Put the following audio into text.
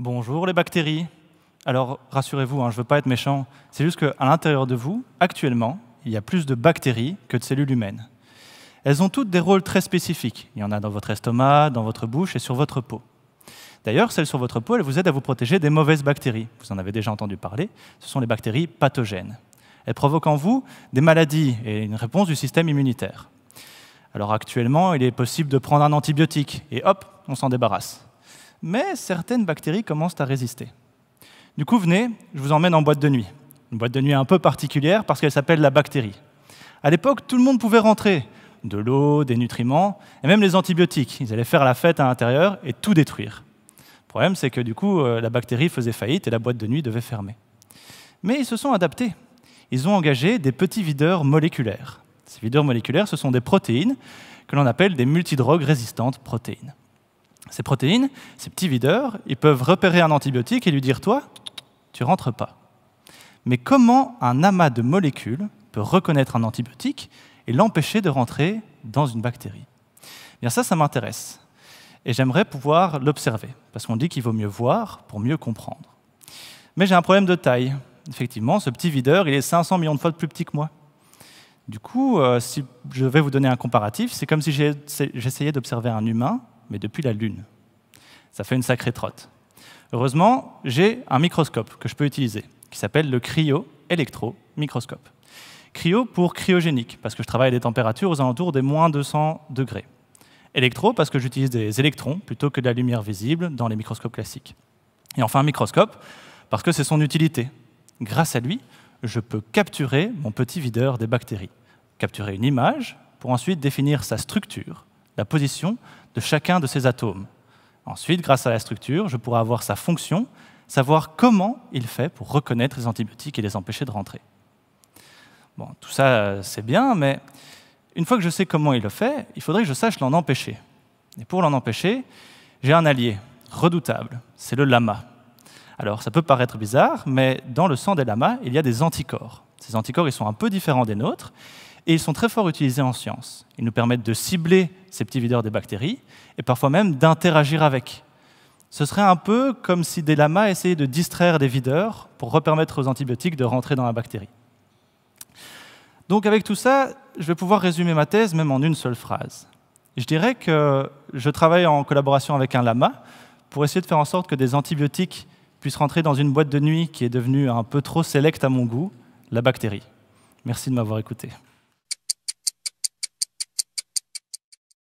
Bonjour les bactéries. Alors rassurez-vous, hein, je ne veux pas être méchant, c'est juste qu'à l'intérieur de vous, actuellement, il y a plus de bactéries que de cellules humaines. Elles ont toutes des rôles très spécifiques. Il y en a dans votre estomac, dans votre bouche et sur votre peau. D'ailleurs, celles sur votre peau, elles vous aident à vous protéger des mauvaises bactéries. Vous en avez déjà entendu parler, ce sont les bactéries pathogènes. Elles provoquent en vous des maladies et une réponse du système immunitaire. Alors actuellement, il est possible de prendre un antibiotique et hop, on s'en débarrasse mais certaines bactéries commencent à résister. Du coup, venez, je vous emmène en boîte de nuit. Une boîte de nuit un peu particulière parce qu'elle s'appelle la bactérie. À l'époque, tout le monde pouvait rentrer, de l'eau, des nutriments, et même les antibiotiques. Ils allaient faire la fête à l'intérieur et tout détruire. Le problème, c'est que du coup, euh, la bactérie faisait faillite et la boîte de nuit devait fermer. Mais ils se sont adaptés. Ils ont engagé des petits videurs moléculaires. Ces videurs moléculaires, ce sont des protéines que l'on appelle des multidrogues résistantes protéines. Ces protéines, ces petits videurs, ils peuvent repérer un antibiotique et lui dire Toi, tu rentres pas. Mais comment un amas de molécules peut reconnaître un antibiotique et l'empêcher de rentrer dans une bactérie Bien ça, ça m'intéresse. Et j'aimerais pouvoir l'observer, parce qu'on dit qu'il vaut mieux voir pour mieux comprendre. Mais j'ai un problème de taille. Effectivement, ce petit videur, il est 500 millions de fois plus petit que moi. Du coup, euh, si je vais vous donner un comparatif, c'est comme si j'essayais d'observer un humain mais depuis la Lune. Ça fait une sacrée trotte. Heureusement, j'ai un microscope que je peux utiliser, qui s'appelle le cryo-électro-microscope. Cryo pour cryogénique, parce que je travaille à des températures aux alentours des moins 200 degrés. Electro, parce que j'utilise des électrons plutôt que de la lumière visible dans les microscopes classiques. Et enfin, microscope, parce que c'est son utilité. Grâce à lui, je peux capturer mon petit videur des bactéries, capturer une image pour ensuite définir sa structure, la position de chacun de ces atomes. Ensuite, grâce à la structure, je pourrai avoir sa fonction, savoir comment il fait pour reconnaître les antibiotiques et les empêcher de rentrer. Bon, tout ça, euh, c'est bien, mais une fois que je sais comment il le fait, il faudrait que je sache l'en empêcher. Et pour l'en empêcher, j'ai un allié redoutable, c'est le lama. Alors, ça peut paraître bizarre, mais dans le sang des lamas, il y a des anticorps. Ces anticorps, ils sont un peu différents des nôtres, et ils sont très fort utilisés en science. Ils nous permettent de cibler ces petits videurs des bactéries et parfois même d'interagir avec. Ce serait un peu comme si des lamas essayaient de distraire des videurs pour repermettre aux antibiotiques de rentrer dans la bactérie. Donc avec tout ça, je vais pouvoir résumer ma thèse même en une seule phrase. Je dirais que je travaille en collaboration avec un lama pour essayer de faire en sorte que des antibiotiques puissent rentrer dans une boîte de nuit qui est devenue un peu trop sélecte à mon goût, la bactérie. Merci de m'avoir écouté.